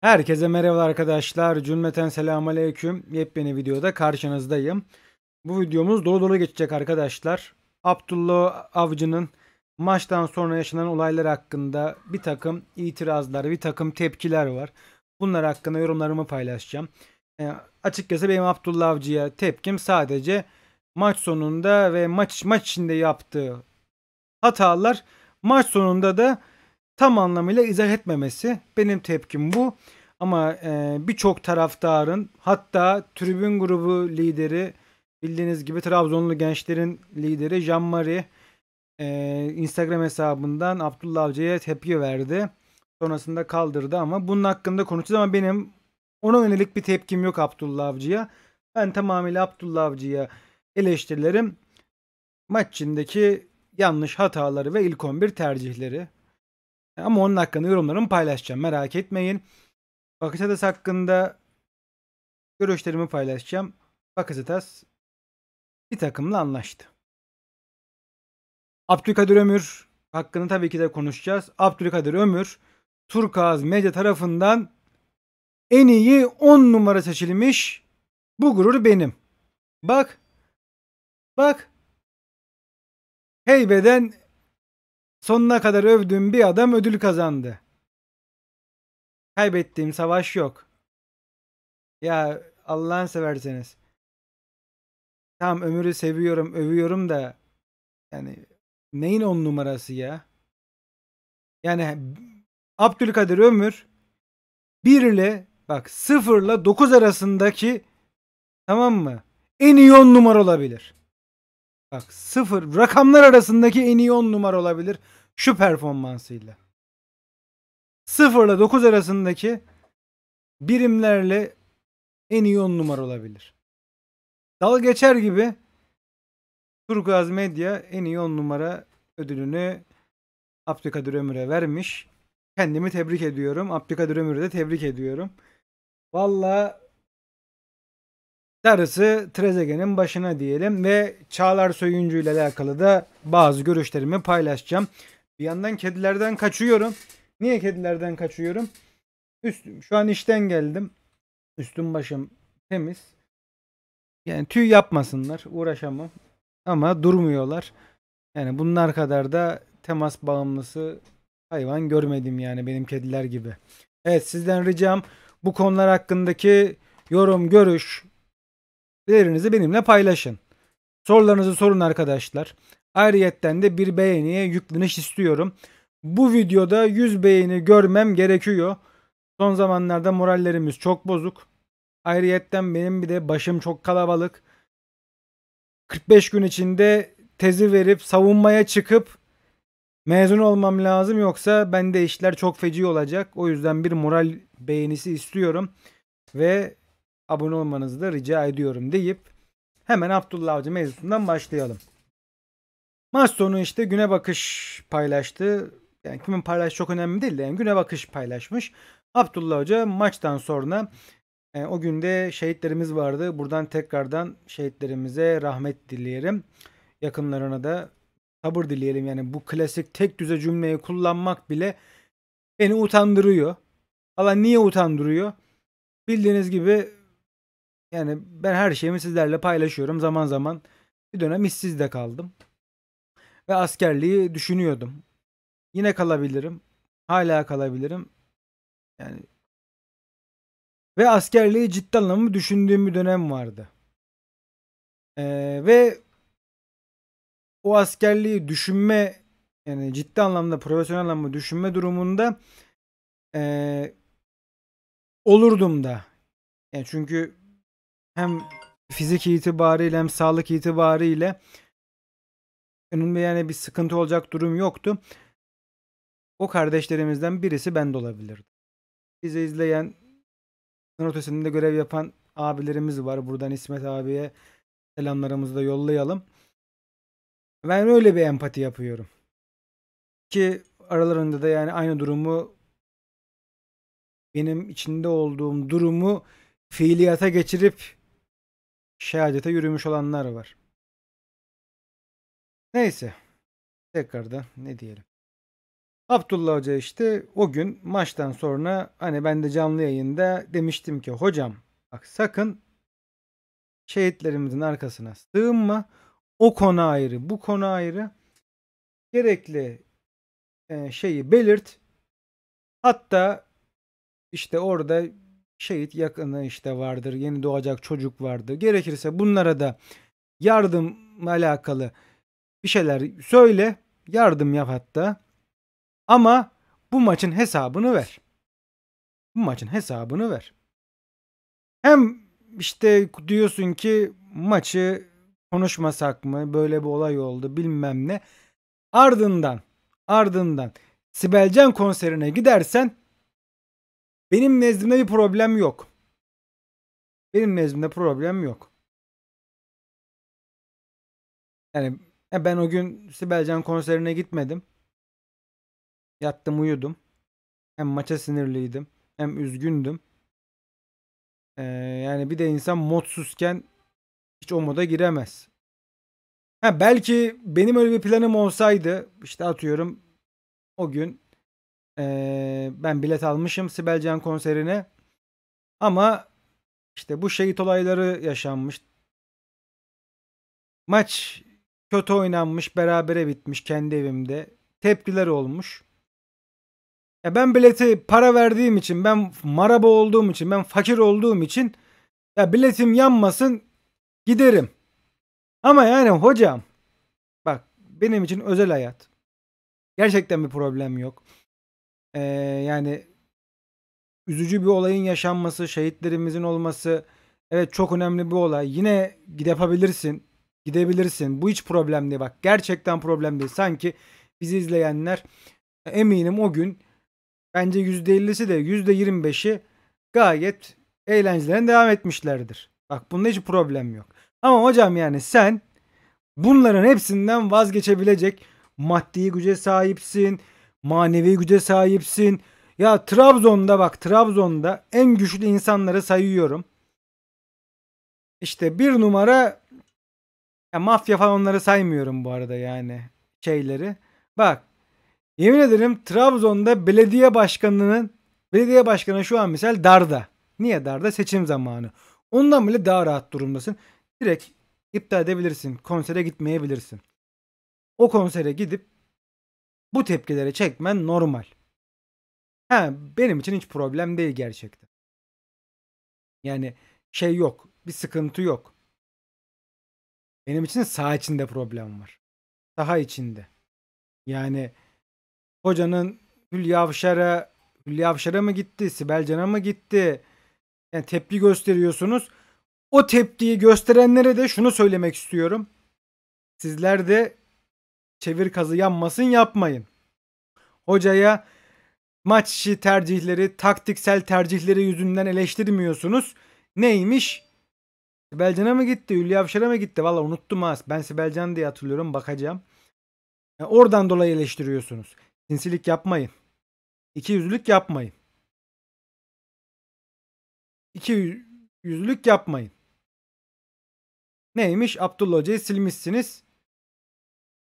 Herkese merhaba arkadaşlar. Cümleten selamun aleyküm. Yepyeni videoda karşınızdayım. Bu videomuz dolu dolu geçecek arkadaşlar. Abdullah Avcı'nın maçtan sonra yaşanan olaylar hakkında bir takım itirazlar, bir takım tepkiler var. Bunlar hakkında yorumlarımı paylaşacağım. E, açıkçası benim Abdullah Avcı'ya tepkim sadece maç sonunda ve maç maç içinde yaptığı hatalar maç sonunda da tam anlamıyla izah etmemesi benim tepkim bu. Ama e, birçok taraftarın hatta tribün grubu lideri bildiğiniz gibi Trabzonlu gençlerin lideri Jean Marie e, Instagram hesabından Abdullah Avcı'ya tepki verdi. Sonrasında kaldırdı ama bunun hakkında konuşacağız ama benim ona yönelik bir tepkim yok Abdullah Avcı'ya. Ben tamamıyla Abdullah Avcı'ya eleştirilerim maç içindeki yanlış hataları ve ilk 11 tercihleri. E, ama onun hakkında yorumlarımı paylaşacağım. Merak etmeyin. Bakasetas hakkında görüşlerimi paylaşacağım. Bakasetas bir takımla anlaştı. Abdülkadir Ömür hakkını tabii ki de konuşacağız. Abdülkadir Ömür Turkaz medya tarafından en iyi 10 numara seçilmiş. Bu gurur benim. Bak. Bak. Heybeden Sonuna kadar övdüğüm bir adam ödül kazandı. Kaybettiğim savaş yok. Ya Allah'ın severseniz. Tam ömürü seviyorum, övüyorum da yani neyin on numarası ya? Yani Abdülkadir Ömür 1 ile bak 0 ile 9 arasındaki tamam mı? En iyi on numara olabilir. Bak sıfır. Rakamlar arasındaki en iyi 10 numara olabilir. Şu performansıyla. 0 ile 9 arasındaki birimlerle en iyi 10 numara olabilir. Dal geçer gibi Turkuaz Medya en iyi 10 numara ödülünü Abdülkadir Ömür'e vermiş. Kendimi tebrik ediyorum. Abdülkadir Ömür'ü de tebrik ediyorum. Valla Darısı Trezeguet'in başına diyelim ve Çağlar Söyüncü ile alakalı da bazı görüşlerimi paylaşacağım. Bir yandan kedilerden kaçıyorum. Niye kedilerden kaçıyorum? Üstüm, şu an işten geldim. Üstüm başım temiz. Yani tüy yapmasınlar. Uğraşamam. Ama durmuyorlar. Yani bunlar kadar da temas bağımlısı hayvan görmedim yani benim kediler gibi. Evet sizden ricam bu konular hakkındaki yorum, görüş, Değerinizi benimle paylaşın. Sorularınızı sorun arkadaşlar. Ayrıyetten de bir beğeniye yükleniş istiyorum. Bu videoda 100 beğeni görmem gerekiyor. Son zamanlarda morallerimiz çok bozuk. Ayrıyetten benim bir de başım çok kalabalık. 45 gün içinde tezi verip savunmaya çıkıp mezun olmam lazım yoksa bende işler çok feci olacak. O yüzden bir moral beğenisi istiyorum ve abone olmanızı da rica ediyorum deyip hemen Abdullah Avcı mevzusundan başlayalım. Maç sonu işte güne bakış paylaştı. Yani kimin paylaş çok önemli değil de yani güne bakış paylaşmış. Abdullah Hoca maçtan sonra e, o günde şehitlerimiz vardı. Buradan tekrardan şehitlerimize rahmet dileyelim. Yakınlarına da sabır dileyelim. Yani bu klasik tek düze cümleyi kullanmak bile beni utandırıyor. Valla niye utandırıyor? Bildiğiniz gibi yani ben her şeyimi sizlerle paylaşıyorum. Zaman zaman bir dönem işsiz de kaldım. Ve askerliği düşünüyordum. Yine kalabilirim. Hala kalabilirim. Yani ve askerliği ciddi anlamda düşündüğüm bir dönem vardı. Ee, ve o askerliği düşünme yani ciddi anlamda profesyonel anlamda düşünme durumunda e, olurdum da. Yani çünkü hem fizik itibariyle hem sağlık itibariyle önümde yani bir sıkıntı olacak durum yoktu. O kardeşlerimizden birisi ben de olabilirdi. Bizi izleyen sınır ötesinde görev yapan abilerimiz var. Buradan İsmet abiye selamlarımızı da yollayalım. Ben öyle bir empati yapıyorum. Ki aralarında da yani aynı durumu benim içinde olduğum durumu fiiliyata geçirip şehadete yürümüş olanlar var. Neyse. Tekrardan ne diyelim. Abdullah Hoca işte o gün maçtan sonra hani ben de canlı yayında demiştim ki hocam bak sakın şehitlerimizin arkasına sığınma. O konu ayrı, bu konu ayrı. Gerekli e, şeyi belirt. Hatta işte orada şehit yakını işte vardır, yeni doğacak çocuk vardır. Gerekirse bunlara da yardım alakalı bir şeyler söyle, yardım yap hatta. Ama bu maçın hesabını ver. Bu maçın hesabını ver. Hem işte diyorsun ki maçı konuşmasak mı? Böyle bir olay oldu bilmem ne. Ardından ardından Sibelcan konserine gidersen benim nezdimde bir problem yok. Benim nezdimde problem yok. Yani e, ben o gün Sibelcan konserine gitmedim. Yattım uyudum. Hem maça sinirliydim. Hem üzgündüm. Ee, yani bir de insan modsuzken hiç o moda giremez. Ha, belki benim öyle bir planım olsaydı işte atıyorum o gün ee, ben bilet almışım Sibel Can konserine. Ama işte bu şehit olayları yaşanmış. Maç kötü oynanmış, berabere bitmiş kendi evimde. Tepkiler olmuş. Ya ben bileti para verdiğim için, ben maraba olduğum için, ben fakir olduğum için ya biletim yanmasın giderim. Ama yani hocam bak benim için özel hayat. Gerçekten bir problem yok e, yani üzücü bir olayın yaşanması, şehitlerimizin olması evet çok önemli bir olay. Yine gidebilirsin. gidebilirsin. Bu hiç problem değil bak. Gerçekten problem değil. Sanki bizi izleyenler eminim o gün bence %50'si de %25'i gayet eğlencelerine devam etmişlerdir. Bak bunda hiç problem yok. Ama hocam yani sen bunların hepsinden vazgeçebilecek maddi güce sahipsin manevi güce sahipsin. Ya Trabzon'da bak Trabzon'da en güçlü insanları sayıyorum. İşte bir numara ya mafya falan onları saymıyorum bu arada yani şeyleri. Bak yemin ederim Trabzon'da belediye başkanının belediye başkanı şu an misal darda. Niye darda? Seçim zamanı. Ondan bile daha rahat durumdasın. Direkt iptal edebilirsin. Konsere gitmeyebilirsin. O konsere gidip bu tepkileri çekmen normal. Ha, benim için hiç problem değil gerçekten. Yani şey yok. Bir sıkıntı yok. Benim için sağ içinde problem var. Saha içinde. Yani hocanın Hülya Avşar'a Hülya Avşar'a mı gitti? Sibel Can'a mı gitti? Yani tepki gösteriyorsunuz. O tepkiyi gösterenlere de şunu söylemek istiyorum. Sizler de çevir kazı yanmasın yapmayın. Hocaya maç içi tercihleri, taktiksel tercihleri yüzünden eleştirmiyorsunuz. Neymiş? Sibelcan'a mı gitti? Hülya Avşar'a mı gitti? Valla unuttum ha. Ben Sibelcan diye hatırlıyorum. Bakacağım. Yani e, oradan dolayı eleştiriyorsunuz. Sinsilik yapmayın. İki yüzlük yapmayın. İki yüzlük yapmayın. Neymiş? Abdullah Hoca'yı silmişsiniz.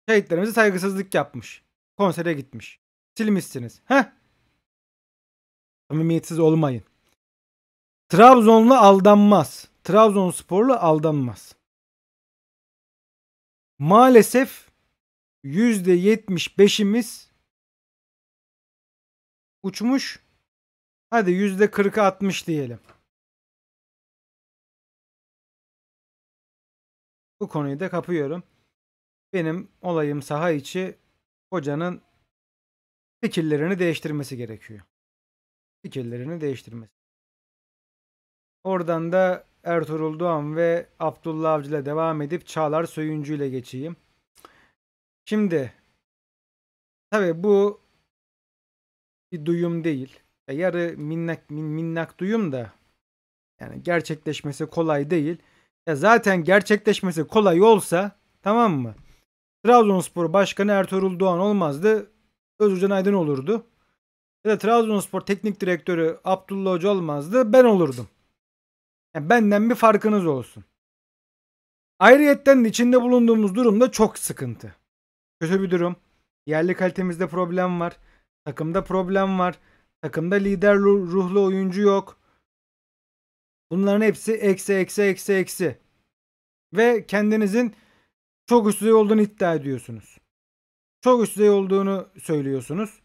Şehitlerimize saygısızlık yapmış. Konsere gitmiş. Silmişsiniz. Heh. Samimiyetsiz olmayın. Trabzonlu aldanmaz. Trabzonsporlu aldanmaz. Maalesef %75'imiz uçmuş. Hadi %40'a 60 diyelim. Bu konuyu da kapıyorum benim olayım saha içi hocanın fikirlerini değiştirmesi gerekiyor. Fikirlerini değiştirmesi. Oradan da Ertuğrul Doğan ve Abdullah Avcı ile devam edip Çağlar Söyüncü ile geçeyim. Şimdi tabi bu bir duyum değil. Yarı minnak min, minnak duyum da yani gerçekleşmesi kolay değil. Ya zaten gerçekleşmesi kolay olsa tamam mı? Trabzonspor Başkanı Ertuğrul Doğan olmazdı. Özgürcan Aydın olurdu. Ya da Trabzonspor Teknik Direktörü Abdullah Hoca olmazdı. Ben olurdum. Yani benden bir farkınız olsun. Ayrıyetten içinde bulunduğumuz durumda çok sıkıntı. Kötü bir durum. Yerli kalitemizde problem var. Takımda problem var. Takımda lider ruhlu oyuncu yok. Bunların hepsi eksi eksi eksi eksi. Ve kendinizin çok üst düzey olduğunu iddia ediyorsunuz. Çok üst düzey olduğunu söylüyorsunuz.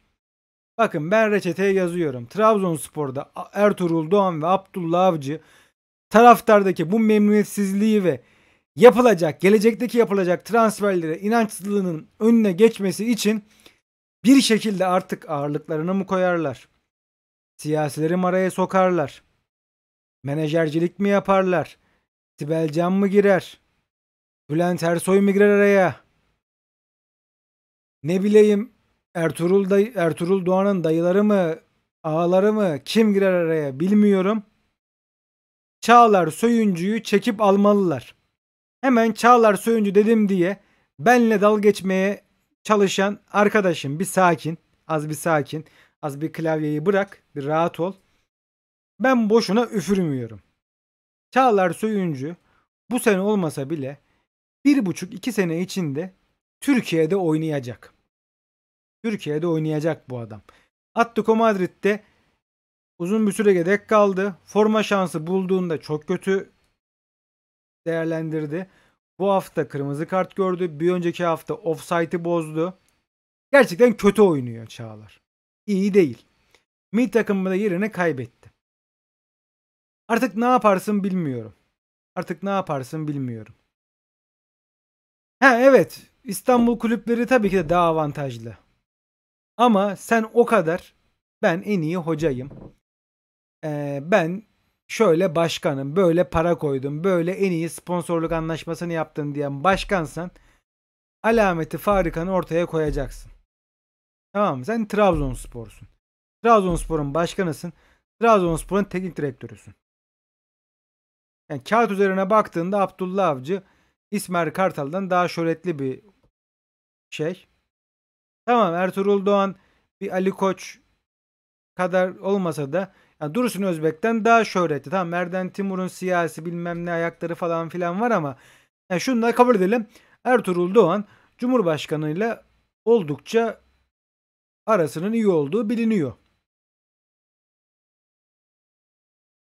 Bakın ben reçeteye yazıyorum. Trabzonspor'da Ertuğrul Doğan ve Abdullah Avcı taraftardaki bu memnuniyetsizliği ve yapılacak, gelecekteki yapılacak transferlere inançlılığının önüne geçmesi için bir şekilde artık ağırlıklarını mı koyarlar? Siyasileri mi araya sokarlar? Menajercilik mi yaparlar? Sibel Can mı girer? Bülent Ersoy mu girer araya? Ne bileyim Ertuğrul, day Ertuğrul Doğan'ın dayıları mı, ağaları mı kim girer araya bilmiyorum. Çağlar Söyüncü'yü çekip almalılar. Hemen Çağlar Söyüncü dedim diye benle dal geçmeye çalışan arkadaşım bir sakin, az bir sakin, az bir klavyeyi bırak, bir rahat ol. Ben boşuna üfürmüyorum. Çağlar Söyüncü bu sene olmasa bile bir buçuk iki sene içinde Türkiye'de oynayacak. Türkiye'de oynayacak bu adam. Atletico Madrid'de uzun bir süre yedek kaldı. Forma şansı bulduğunda çok kötü değerlendirdi. Bu hafta kırmızı kart gördü. Bir önceki hafta offside'i bozdu. Gerçekten kötü oynuyor Çağlar. İyi değil. Mil takımında yerini kaybetti. Artık ne yaparsın bilmiyorum. Artık ne yaparsın bilmiyorum. Ha evet. İstanbul kulüpleri tabii ki de daha avantajlı. Ama sen o kadar ben en iyi hocayım. Ee, ben şöyle başkanım, böyle para koydum, böyle en iyi sponsorluk anlaşmasını yaptım diyen başkansan alameti farikanı ortaya koyacaksın. Tamam mı? Sen Trabzonspor'sun. Trabzonspor'un başkanısın. Trabzonspor'un teknik direktörüsün. Yani kağıt üzerine baktığında Abdullah Avcı İsmer Kartal'dan daha şöhretli bir şey. Tamam Ertuğrul Doğan bir Ali Koç kadar olmasa da yani Dursun Özbek'ten daha şöhretli. Tamam Erden Timur'un siyasi bilmem ne ayakları falan filan var ama yani şunu da kabul edelim. Ertuğrul Doğan Cumhurbaşkanıyla oldukça arasının iyi olduğu biliniyor.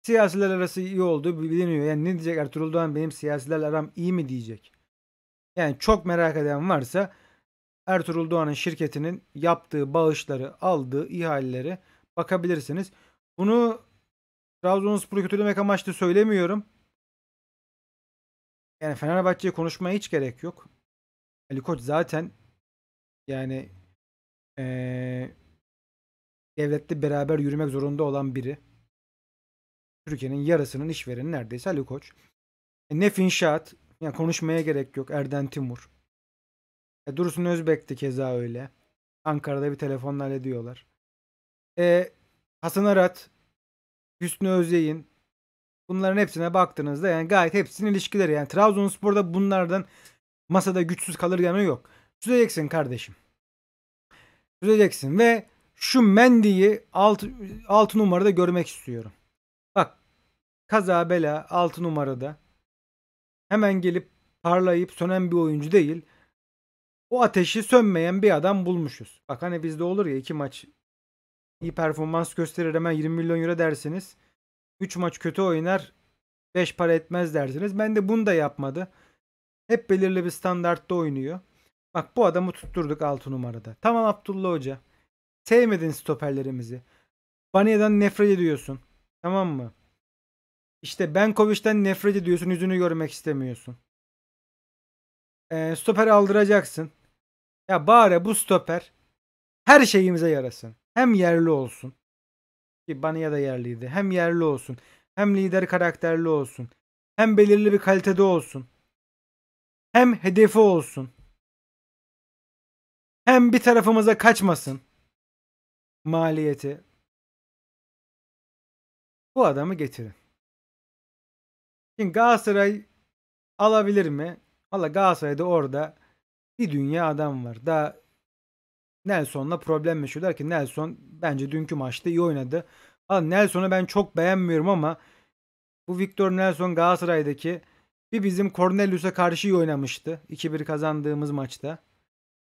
Siyasiler arası iyi oldu biliniyor. Yani ne diyecek Ertuğrul Doğan benim siyasilerle aram iyi mi diyecek. Yani çok merak eden varsa Ertuğrul Doğan'ın şirketinin yaptığı bağışları, aldığı ihaleleri bakabilirsiniz. Bunu Trabzonspor'u kötülemek amaçlı söylemiyorum. Yani Fenerbahçe'ye konuşmaya hiç gerek yok. Ali Koç zaten yani ee, devlette beraber yürümek zorunda olan biri. Türkiye'nin yarısının işvereni neredeyse Ali Koç. E, Nef İnşaat. Yani konuşmaya gerek yok. Erden Timur. E, Dursun Özbek de keza öyle. Ankara'da bir telefonla hallediyorlar. E, Hasan Arat. Hüsnü Özyeğin. Bunların hepsine baktığınızda yani gayet hepsinin ilişkileri. Yani Trabzonspor'da bunlardan masada güçsüz kalır yanı yok. Süzeceksin kardeşim. Süzeceksin ve şu Mendy'yi alt, numarada görmek istiyorum kaza bela 6 numarada hemen gelip parlayıp sönen bir oyuncu değil. O ateşi sönmeyen bir adam bulmuşuz. Bak hani bizde olur ya iki maç iyi performans gösterir hemen 20 milyon euro dersiniz. 3 maç kötü oynar 5 para etmez dersiniz. Ben de bunu da yapmadı. Hep belirli bir standartta oynuyor. Bak bu adamı tutturduk 6 numarada. Tamam Abdullah Hoca. Sevmedin stoperlerimizi. Banya'dan nefret ediyorsun. Tamam mı? İşte Benkoviç'ten nefret ediyorsun. Yüzünü görmek istemiyorsun. E, stoper aldıracaksın. Ya bari bu stoper her şeyimize yarasın. Hem yerli olsun. Ki bana ya da yerliydi. Hem yerli olsun. Hem lider karakterli olsun. Hem belirli bir kalitede olsun. Hem hedefi olsun. Hem bir tarafımıza kaçmasın. Maliyeti. Bu adamı getirin. Şimdi Galatasaray alabilir mi? Valla Galatasaray'da orada bir dünya adam var. Daha Nelson'la problem meşhurlar ki Nelson bence dünkü maçta iyi oynadı. Valla Nelson'u ben çok beğenmiyorum ama bu Victor Nelson Galatasaray'daki bir bizim Cornelius'a karşı iyi oynamıştı. 2-1 kazandığımız maçta.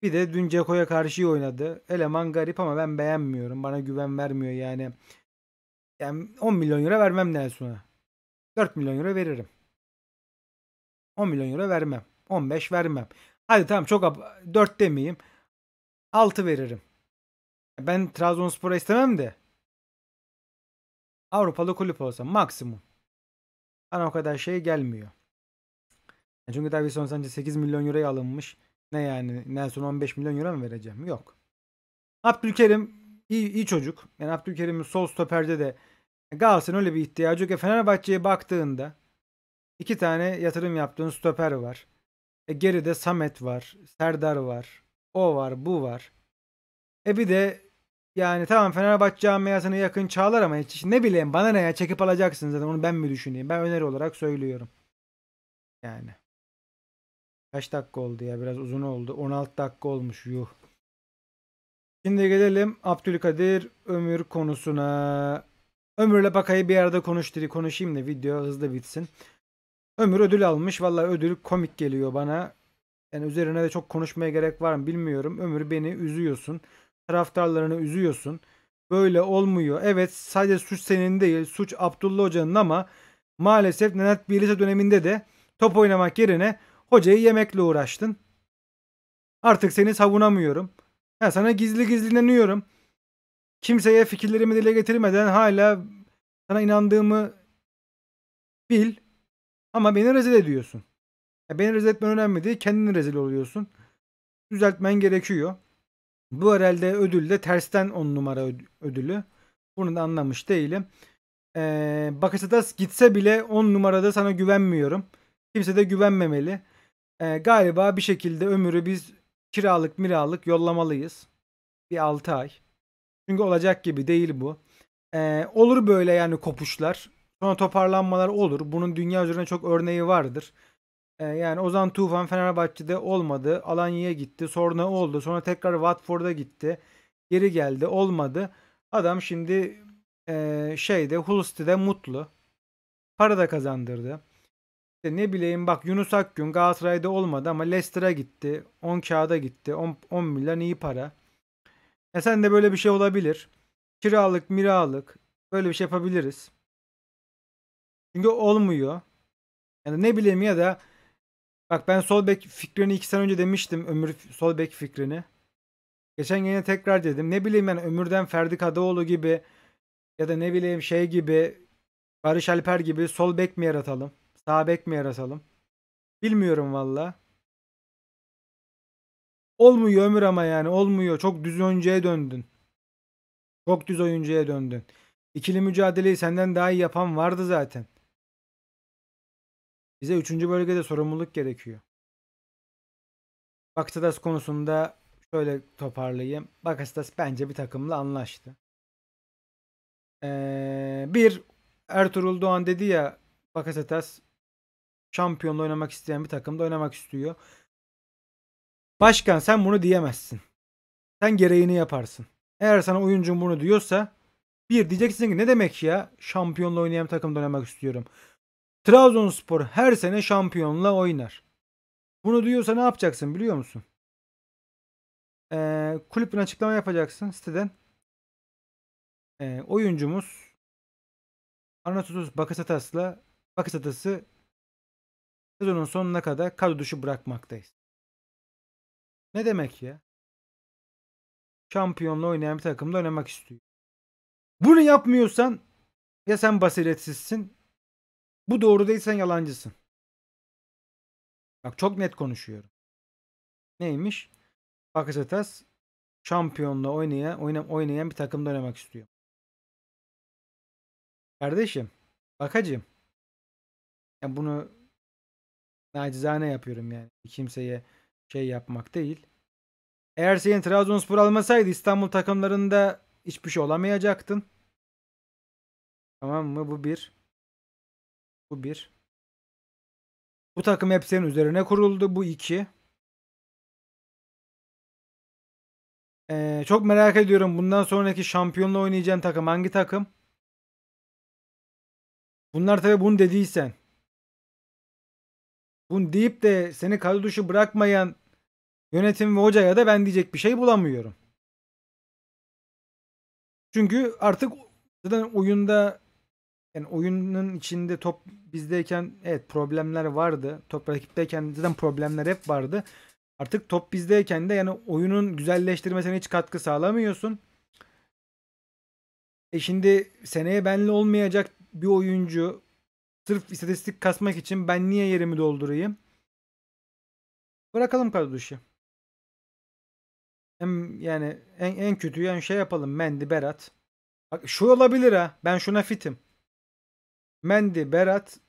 Bir de dün Ceko'ya karşı iyi oynadı. Eleman garip ama ben beğenmiyorum. Bana güven vermiyor yani. Yani 10 milyon lira vermem Nelson'a. 4 milyon euro veririm. 10 milyon euro vermem. 15 vermem. Hadi tamam çok ab 4 demeyeyim. 6 veririm. Ben Trabzonspor'a istemem de. Avrupalı kulüp olsa maksimum. Bana o kadar şey gelmiyor. E çünkü Davison sence 8 milyon euroya alınmış. Ne yani Nelson 15 milyon euro mu vereceğim? Yok. Abdülkerim iyi, iyi çocuk. Yani Abdülkerim'in sol stoperde de Galatasaray'ın öyle bir ihtiyacı yok. E, Fenerbahçe'ye baktığında iki tane yatırım yaptığın stoper var. E geride Samet var, Serdar var, o var, bu var. E bir de yani tamam Fenerbahçe camiasına yakın çağlar ama hiç ne bileyim bana ne ya çekip alacaksın zaten onu ben mi düşüneyim? Ben öneri olarak söylüyorum. Yani. Kaç dakika oldu ya biraz uzun oldu. 16 dakika olmuş yuh. Şimdi gelelim Abdülkadir Ömür konusuna. Ömür'le Bakay'ı bir arada konuşturayım, konuşayım da video hızlı bitsin. Ömür ödül almış. valla ödül komik geliyor bana. Yani üzerine de çok konuşmaya gerek var mı bilmiyorum. Ömür beni üzüyorsun. Taraftarlarını üzüyorsun. Böyle olmuyor. Evet sadece suç senin değil. Suç Abdullah Hoca'nın ama maalesef Nenat Bielisa döneminde de top oynamak yerine hocayı yemekle uğraştın. Artık seni savunamıyorum. Ya sana gizli gizli deniyorum kimseye fikirlerimi dile getirmeden hala sana inandığımı bil ama beni rezil ediyorsun. Ya beni rezil etmen önemli değil. Kendini rezil oluyorsun. Düzeltmen gerekiyor. Bu herhalde ödül de tersten on numara ödülü. Bunu da anlamış değilim. Ee, Bakasetas gitse bile on numarada sana güvenmiyorum. Kimse de güvenmemeli. Ee, galiba bir şekilde ömürü biz kiralık miralık yollamalıyız. Bir 6 ay. Çünkü olacak gibi değil bu. Ee, olur böyle yani kopuşlar. Sonra toparlanmalar olur. Bunun dünya üzerinde çok örneği vardır. Ee, yani Ozan Tufan Fenerbahçe'de olmadı. Alanya'ya gitti. Sonra oldu. Sonra tekrar Watford'a gitti. Geri geldi. Olmadı. Adam şimdi e, şeyde City'de mutlu. Para da kazandırdı. İşte ne bileyim bak Yunus Akgün Galatasaray'da olmadı ama Leicester'a gitti. 10 kağıda gitti. 10, 10 milyon iyi para. Ya e sen de böyle bir şey olabilir. Kiralık, miralık böyle bir şey yapabiliriz. Çünkü olmuyor. Yani ne bileyim ya da bak ben sol bek fikrini iki sene önce demiştim ömür sol bek fikrini. Geçen yine tekrar dedim. Ne bileyim yani ömürden Ferdi Kadıoğlu gibi ya da ne bileyim şey gibi Barış Alper gibi sol bek mi yaratalım? Sağ bek mi yaratalım? Bilmiyorum valla. Olmuyor Ömür ama yani olmuyor. Çok düz oyuncuya döndün. Çok düz oyuncuya döndün. İkili mücadeleyi senden daha iyi yapan vardı zaten. Bize 3. bölgede sorumluluk gerekiyor. Baksadas konusunda şöyle toparlayayım. Bakasitas bence bir takımla anlaştı. Ee, bir Ertuğrul Doğan dedi ya Bakasitas şampiyonla oynamak isteyen bir takımda oynamak istiyor. Başkan sen bunu diyemezsin. Sen gereğini yaparsın. Eğer sana oyuncun bunu diyorsa bir diyeceksin ki ne demek ya şampiyonla oynayan takımda oynamak istiyorum. Trabzonspor her sene şampiyonla oynar. Bunu diyorsa ne yapacaksın biliyor musun? Ee, kulüpün açıklama yapacaksın siteden. Ee, oyuncumuz Anatotos Bakasetas'la Bakasetas'ı sezonun sonuna kadar kadro dışı bırakmaktayız. Ne demek ya? Şampiyonla oynayan bir takımda oynamak istiyor. Bunu yapmıyorsan ya sen basiretsizsin. Bu doğru değilsen yalancısın. Bak çok net konuşuyorum. Neymiş? Bakasetas şampiyonla oynaya, oynam, oynayan bir takımda oynamak istiyor. Kardeşim, bakacım. Yani bunu nacizane yapıyorum yani. Kimseye şey yapmak değil. Eğer senin Trabzonspor almasaydı İstanbul takımlarında hiçbir şey olamayacaktın. Tamam mı? Bu bir. Bu bir. Bu takım hep senin üzerine kuruldu. Bu iki. Ee, çok merak ediyorum bundan sonraki şampiyonla oynayacağın takım hangi takım? Bunlar tabii bunu dediysen bunu deyip de seni kadro dışı bırakmayan yönetim ve hocaya da ben diyecek bir şey bulamıyorum. Çünkü artık zaten oyunda yani oyunun içinde top bizdeyken evet problemler vardı. Top rakipteyken zaten problemler hep vardı. Artık top bizdeyken de yani oyunun güzelleştirmesine hiç katkı sağlamıyorsun. E şimdi seneye benli olmayacak bir oyuncu Sırf istatistik kasmak için ben niye yerimi doldurayım? Bırakalım kadro Hem yani en, en kötü yani şey yapalım. Mendi, Berat. Bak şu olabilir ha. Ben şuna fitim. Mendi, Berat.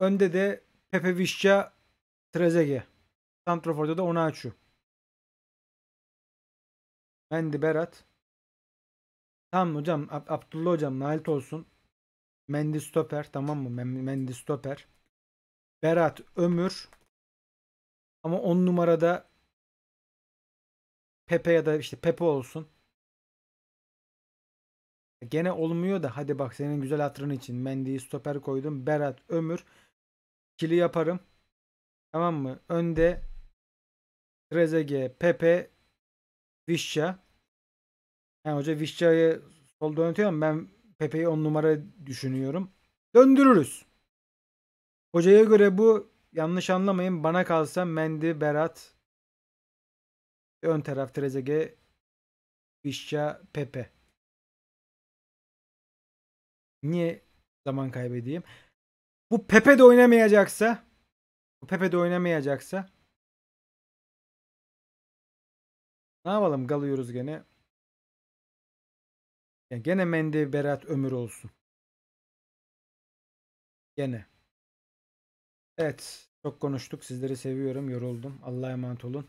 Önde de Pepe Vişça, Trezege. Santrofor'da da onu açıyor. Mendi, Berat. Tamam hocam. Ab Abdullah hocam. Nalit olsun. Mendy stoper tamam mı? Mendy stoper. Berat Ömür. Ama 10 numarada Pepe ya da işte Pepe olsun. Gene olmuyor da hadi bak senin güzel hatırın için Mendy'yi stoper koydum. Berat Ömür. Kili yaparım. Tamam mı? Önde Trezeguet, Pepe, Vişça. Yani hoca Vişça'yı solda oynatıyor ama ben Pepe'yi on numara düşünüyorum. Döndürürüz. Hocaya göre bu yanlış anlamayın. Bana kalsa Mendy, Berat ön taraf Trezege Vişça, Pepe. Niye zaman kaybedeyim? Bu Pepe de oynamayacaksa bu Pepe de oynamayacaksa ne yapalım? Galıyoruz gene. Ya gene Mendy Berat Ömür olsun. Gene. Evet. Çok konuştuk. Sizleri seviyorum. Yoruldum. Allah'a emanet olun.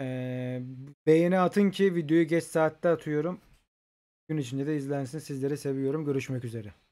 Ee, beğeni atın ki videoyu geç saatte atıyorum. Gün içinde de izlensin. Sizleri seviyorum. Görüşmek üzere.